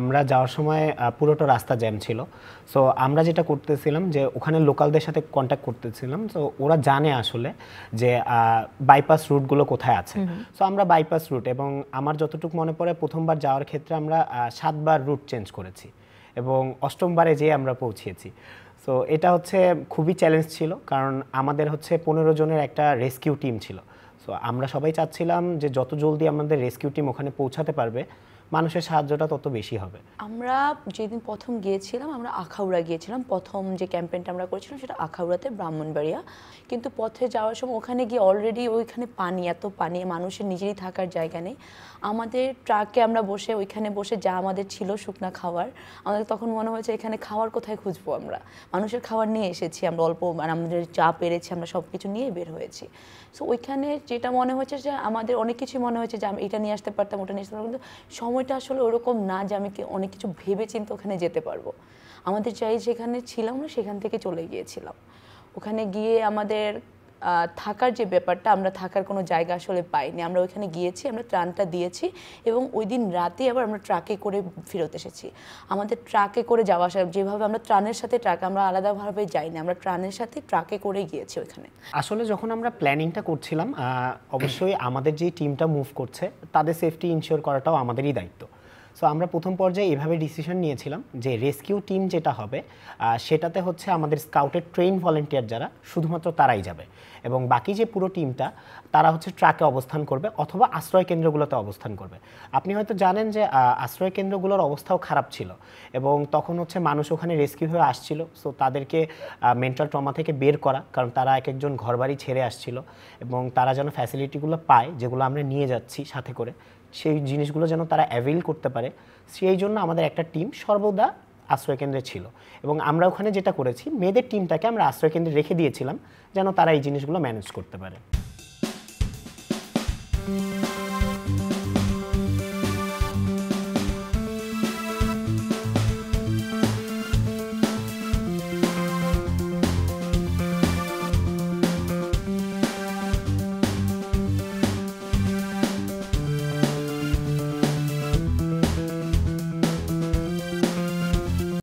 আমরা যাওয়ার সময় পুরোটা রাস্তা জ্যাম ছিল সো আমরা যেটা করতেছিলাম যে ওখানে লোকালদের সাথে কন্ট্যাক্ট করতেছিলাম সো ওরা জানে আসলে যে বাইপাস রুটগুলো কোথায় আছে সো আমরা বাইপাস রুট এবং আমার যতটুকু মনে পড়ে প্রথমবার যাওয়ার ক্ষেত্রে আমরা সাতবার রুট চেঞ্জ করেছি এবং অষ্টমবারে যেয়ে আমরা পৌঁছিয়েছি তো এটা হচ্ছে খুবই চ্যালেঞ্জ ছিল কারণ আমাদের হচ্ছে পনেরো জনের একটা রেস্কিউ টিম ছিল সো আমরা সবাই চাচ্ছিলাম যে যত জলদি আমাদের রেস্কিউ টিম ওখানে পৌঁছাতে পারবে মানুষের সাহায্যটা তত বেশি হবে আমরা যেদিন প্রথম গিয়েছিলাম আমরা আখাউড়া গিয়েছিলাম প্রথম যে ক্যাম্পেইনটা আমরা করেছিলাম সেটা আখাউড়াতে ব্রাহ্মণবাড়িয়া কিন্তু পথে যাওয়ার সময় ওখানে গিয়ে অলরেডি ওইখানে পানি এত পানি মানুষের নিজেরই থাকার জায়গা নেই আমাদের ট্রাকে আমরা বসে ওইখানে বসে যা আমাদের ছিল শুকনা খাওয়ার আমাদের তখন মনে হয়েছে এখানে খাওয়ার কোথায় খুঁজবো আমরা মানুষের খাবার নিয়ে এসেছি আমরা অল্প মানে আমাদের চা পেরেছি আমরা সব কিছু নিয়ে বের হয়েছি সো ওইখানে যেটা মনে হয়েছে যে আমাদের অনেক কিছু মনে হয়েছে যে আমি এটা নিয়ে আসতে পারতাম ওটা নিয়ে আসতে পারতাম কিন্তু সময় সময়টা আসলে ওরকম না যে আমি অনেক কিছু ভেবে চিন্তে ওখানে যেতে পারবো আমাদের চাই যেখানে ছিলাম না সেখান থেকে চলে গিয়েছিলাম ওখানে গিয়ে আমাদের থাকার যে ব্যাপারটা আমরা থাকার কোনো জায়গা আসলে পাইনি আমরা ওইখানে গিয়েছি আমরা ত্রাণটা দিয়েছি এবং ওই দিন রাতে আবার আমরা ট্রাকে করে ফেরত এসেছি আমাদের ট্রাকে করে যাওয়া আসা যেভাবে আমরা ত্রাণের সাথে ট্রাক আমরা আলাদাভাবে যাই না আমরা ত্রাণের সাথে ট্রাকে করে গিয়েছি ওইখানে আসলে যখন আমরা প্ল্যানিংটা করছিলাম অবশ্যই আমাদের যে টিমটা মুভ করছে তাদের সেফটি ইনশিওর করাটাও আমাদেরই দায়িত্ব সো আমরা প্রথম পর্যায়ে এভাবে ডিসিশন নিয়েছিলাম যে রেস্কিউ টিম যেটা হবে সেটাতে হচ্ছে আমাদের স্কাউটের ট্রেন ভলেন্টিয়ার যারা শুধুমাত্র তারাই যাবে এবং বাকি যে পুরো টিমটা তারা হচ্ছে ট্রাকে অবস্থান করবে অথবা আশ্রয় কেন্দ্রগুলোতে অবস্থান করবে আপনি হয়তো জানেন যে আশ্রয় কেন্দ্রগুলোর অবস্থাও খারাপ ছিল এবং তখন হচ্ছে মানুষ ওখানে রেস্কিউ হয়ে আসছিল সো তাদেরকে মেন্টাল ট্রমা থেকে বের করা কারণ তারা এক একজন ঘরবাড়ি ছেড়ে আসছিল এবং তারা যেন ফ্যাসিলিটিগুলো পায় যেগুলো আমরা নিয়ে যাচ্ছি সাথে করে সেই জিনিসগুলো যেন তারা অ্যাভেল করতে পারে সেই জন্য আমাদের একটা টিম সর্বদা আশ্রয়কেন্দ্রে ছিল এবং আমরা ওখানে যেটা করেছি মেয়েদের টিমটাকে আমরা আশ্রয়কেন্দ্রে রেখে দিয়েছিলাম যেন তারা এই জিনিসগুলো ম্যানেজ করতে পারে